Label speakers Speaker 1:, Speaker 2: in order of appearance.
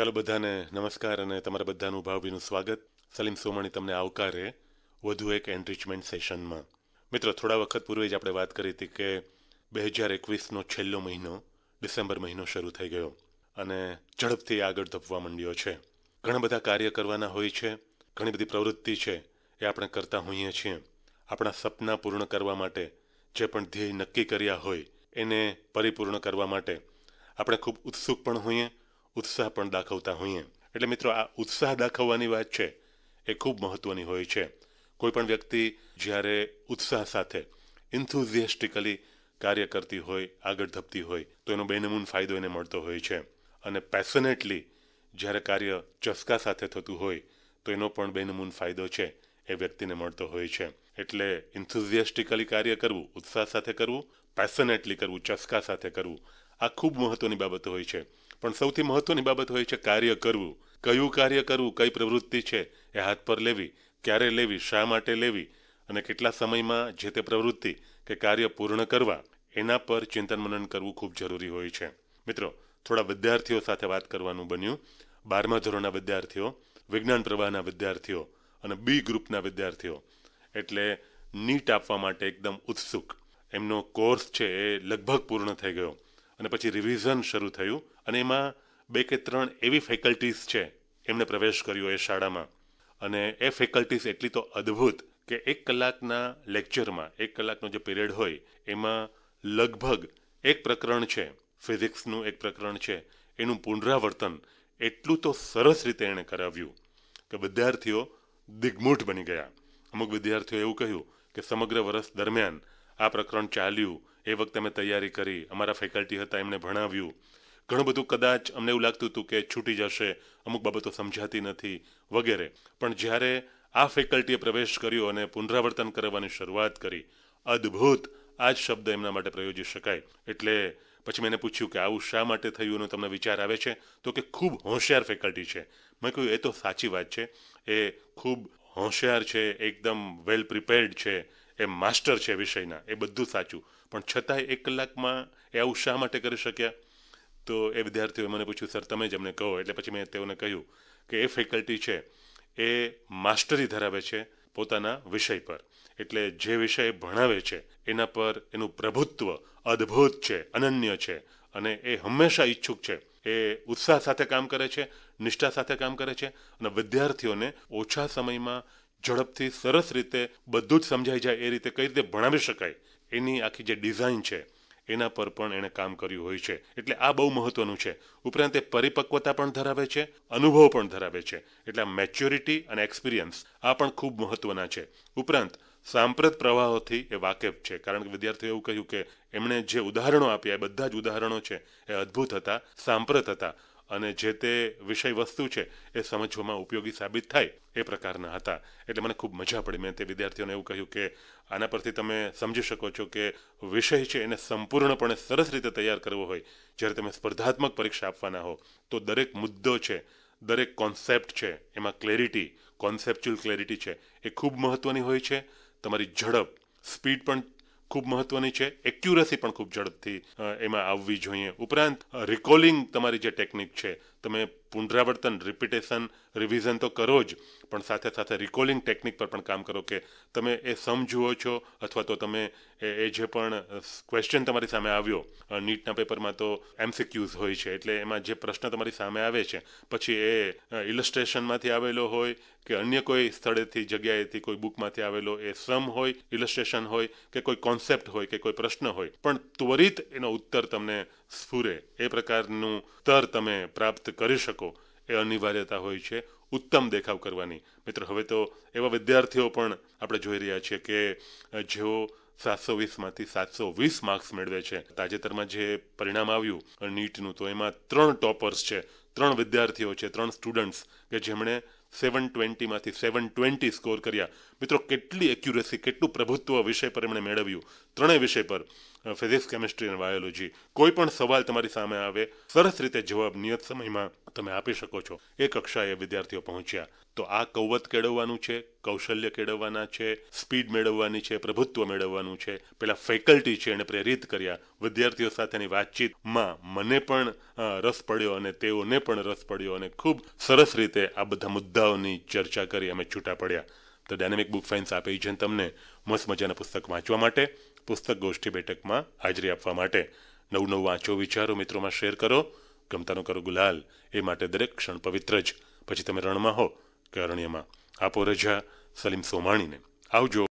Speaker 1: ચાલો બધાને નમસ્કાર અને તમારા બધાનું ભાવભીનું સ્વાગત સલીમ સોમાણી તમને આવકારે વધુ એક એન્ટ્રીચમેન્ટ સેશનમાં મિત્રો થોડા વખત પૂર્વે જ આપણે વાત કરી હતી કે બે હજાર એકવીસનો છેલ્લો મહિનો ડિસેમ્બર મહિનો શરૂ થઈ ગયો અને ઝડપથી આગળ ધપવા માંડ્યો છે ઘણા બધા કાર્ય કરવાના હોય છે ઘણી બધી પ્રવૃત્તિ છે એ આપણે કરતા હોઈએ છીએ આપણા સપના પૂર્ણ કરવા માટે જે પણ ધ્યેય નક્કી કર્યા હોય એને પરિપૂર્ણ કરવા માટે આપણે ખૂબ ઉત્સુક પણ હોઈએ ઉત્સાહ પણ દાખવતા હોઈએ એટલે મિત્રો આ ઉત્સાહ દાખવવાની વાત છે એ ખૂબ મહત્વની હોય છે કોઈ પણ વ્યક્તિ જ્યારે ઉત્સાહ સાથે ઇન્થુઝિયસ્ટિકલી કાર્ય કરતી હોય આગળ ધપતી હોય તો એનો બેનમૂન ફાયદો એને મળતો હોય છે અને પેશનેટલી જ્યારે કાર્ય ચસ્કા સાથે થતું હોય તો એનો પણ બેનમૂન ફાયદો છે એ વ્યક્તિને મળતો હોય છે એટલે ઇન્થુઝિયસ્ટિકલી કાર્ય કરવું ઉત્સાહ સાથે કરવું પેસનેટલી કરવું ચસ્કા સાથે કરવું આ ખૂબ મહત્વની બાબત હોય છે પણ સૌથી મહત્વની બાબત હોય છે કાર્ય કરવું કયું કાર્ય કરવું કઈ પ્રવૃત્તિ છે એ હાથ પર લેવી ક્યારે લેવી શા માટે લેવી અને કેટલા સમયમાં જે તે પ્રવૃત્તિ કે કાર્ય પૂર્ણ કરવા એના પર ચિંતન મનન કરવું ખૂબ જરૂરી હોય છે મિત્રો થોડા વિદ્યાર્થીઓ સાથે વાત કરવાનું બન્યું બારમા ધોરણના વિદ્યાર્થીઓ વિજ્ઞાન પ્રવાહના વિદ્યાર્થીઓ અને બી ગ્રુપના વિદ્યાર્થીઓ એટલે નીટ આપવા માટે એકદમ ઉત્સુક એમનો કોર્સ છે એ લગભગ પૂર્ણ થઈ ગયો અને પછી રિવિઝન શરૂ થયું અને એમાં બે કે ત્રણ એવી ફેકલ્ટીઝ છે એમણે પ્રવેશ કર્યો એ શાળામાં અને એ ફેકલ્ટીઝ એટલી તો અદ્ભુત કે એક કલાકના લેક્ચરમાં એક કલાકનો જે પીરિયડ હોય એમાં લગભગ એક પ્રકરણ છે ફિઝિક્સનું એક પ્રકરણ છે એનું પુનરાવર્તન એટલું તો સરસ રીતે એણે કરાવ્યું કે વિદ્યાર્થીઓ દિગ્મૂઢ બની ગયા અમુક વિદ્યાર્થીઓ એવું કહ્યું કે સમગ્ર વર્ષ દરમિયાન આ પ્રકરણ ચાલ્યું એ વખતે અમે તૈયારી કરી અમારા ફેકલ્ટી હતા એમને ભણાવ્યું ઘણું બધું કદાચ અમને એવું લાગતું હતું કે છૂટી જશે અમુક બાબતો સમજાતી નથી વગેરે પણ જ્યારે આ ફેકલ્ટીએ પ્રવેશ કર્યો અને પુનરાવર્તન કરવાની શરૂઆત કરી અદ્ભુત આ જ શબ્દ એમના માટે પ્રયોજી શકાય એટલે પછી મેં પૂછ્યું કે આવું શા માટે થયું એનો તમને વિચાર આવે છે તો કે ખૂબ હોશિયાર ફેકલ્ટી છે મેં કહ્યું એ તો સાચી વાત છે એ ખૂબ હોશિયાર છે એકદમ વેલ પ્રિપેર્ડ છે એ માસ્ટર છે વિષયના એ બધું સાચું પણ છતાંય એક કલાકમાં એ આવું શા માટે કરી શક્યા તો એ વિદ્યાર્થીઓએ મને પૂછ્યું સર તમે જ અમને કહો એટલે પછી મેં તેઓને કહ્યું કે એ ફેકલ્ટી છે એ માસ્ટરી ધરાવે છે પોતાના વિષય પર એટલે જે વિષય ભણાવે છે એના પર એનું પ્રભુત્વ અદ્ભુત છે અનન્ય છે અને એ હંમેશા ઈચ્છુક છે એ ઉત્સાહ સાથે કામ કરે છે નિષ્ઠા સાથે કામ કરે છે અને વિદ્યાર્થીઓને ઓછા સમયમાં ઝડપથી સરસ રીતે બધું જ સમજાઈ જાય એ રીતે કઈ રીતે ભણાવી શકાય એની આખી જે ડિઝાઇન છે એના પર પણ એણે કામ કર્યું હોય છે એટલે આ બહુ મહત્વનું છે ઉપરાંત એ પરિપક્વતા પણ ધરાવે છે અનુભવ પણ ધરાવે છે એટલે મેચ્યોરિટી અને એક્સપિરિયન્સ આ પણ ખૂબ મહત્વના છે ઉપરાંત સાંપ્રત પ્રવાહોથી એ વાકેફ છે કારણ કે વિદ્યાર્થીઓ એવું કહ્યું કે એમણે જે ઉદાહરણો આપ્યા એ બધા જ ઉદાહરણો છે એ અદ્ભુત હતા સાંપ્રત હતા અને જે તે વિષય વસ્તુ છે એ સમજવામાં ઉપયોગી સાબિત થાય એ પ્રકારના હતા એટલે મને ખૂબ મજા પડી મેં તે વિદ્યાર્થીઓને એવું કહ્યું કે આના પરથી તમે સમજી શકો છો કે વિષય છે એને સંપૂર્ણપણે સરસ રીતે તૈયાર કરવો હોય જ્યારે તમે સ્પર્ધાત્મક પરીક્ષા આપવાના હો તો દરેક મુદ્દો છે દરેક કોન્સેપ્ટ છે એમાં ક્લેરિટી કોન્સેપ્ચ્યુઅલ ક્લેરિટી છે એ ખૂબ મહત્ત્વની હોય છે તમારી ઝડપ સ્પીડ પણ ખૂબ મહત્વની છે એક્યુરસી પણ ખૂબ ઝડપથી એમાં આવવી જોઈએ ઉપરાંત રિકોલિંગ તમારી જે ટેકનિક છે તમે પુનરાવર્તન રિપીટેશન રિવિઝન તો કરો જ પણ સાથે સાથે રિકોલિંગ ટેકનિક પર પણ કામ કરો કે તમે એ સમજુઓ છો અથવા તો તમે એ જે પણ ક્વેશ્ચન તમારી સામે આવ્યો નીટના પેપરમાં તો એમસીક્યુઝ હોય છે એટલે એમાં જે પ્રશ્ન તમારી સામે આવે છે પછી એ ઇલસ્ટ્રેશનમાંથી આવેલો હોય કે અન્ય કોઈ સ્થળેથી જગ્યાએથી કોઈ બુકમાંથી આવેલો એ સમ હોય ઇલસ્ટ્રેશન હોય કે કોઈ કોન્સેપ્ટ હોય કે કોઈ પ્રશ્ન હોય પણ ત્વરિત એનો ઉત્તર તમને સ્ફુરે એ પ્રકારનું સ્તર તમે પ્રાપ્ત કરી શકો એ અનિવાર્યતા હોય છે ઉત્તમ દેખાવ કરવાની મિત્રો હવે તો એવા વિદ્યાર્થીઓ પણ આપણે જોઈ રહ્યા છીએ કે જેઓ સાતસો વીસમાંથી સાતસો વીસ માર્ક્સ મેળવે છે તાજેતરમાં જે પરિણામ આવ્યું નીટનું તો એમાં ત્રણ ટોપર્સ છે ત્રણ વિદ્યાર્થીઓ છે ત્રણ સ્ટુડન્ટ્સ કે જેમણે સેવન ટ્વેન્ટીમાંથી સેવન ટ્વેન્ટી સ્કોર કર્યા મિત્રો કેટલી એક્યુરેસી કેટલું પ્રભુત્વ વિષય પર એમણે મેળવ્યું ત્રણેય વિષય પર ફિઝિક્સ કેમિસ્ટ્રી અને બાયોલોજી કોઈ પણ સવાલ તમારી સામે આવે સરસ રીતે જવાબ નિયત સમયમાં તમે આપી શકો છો એ કક્ષાએ વિદ્યાર્થીઓ પહોંચ્યા તો આ કૌવત કેળવવાનું છે કૌશલ્ય કેળવવાના છે સ્પીડ મેળવવાની છે પ્રભુત્વ મેળવવાનું છે પેલા ફેકલ્ટી છે એને પ્રેરિત કર્યા વિદ્યાર્થીઓ સાથેની વાતચીતમાં મને પણ રસ પડ્યો અને તેઓને પણ રસ પડ્યો અને ખૂબ સરસ રીતે આ બધા મુદ્દાઓની ચર્ચા કરી અમે છૂટા પડ્યા તો ડાયનેમિક બુક ફાઇન્સ આપે છે તમને મસ્ત મજાના પુસ્તક વાંચવા માટે પુસ્તક ગોષ્ઠી બેઠકમાં હાજરી આપવા માટે નવું નવું વાંચો વિચારો મિત્રોમાં શેર કરો ગમતાનો કરો ગુલાલ એ માટે દરેક ક્ષણ પવિત્ર જ પછી તમે રણમાં હો કે અરણ્યમાં આપો રજા સલીમ સોમાણીને આવજો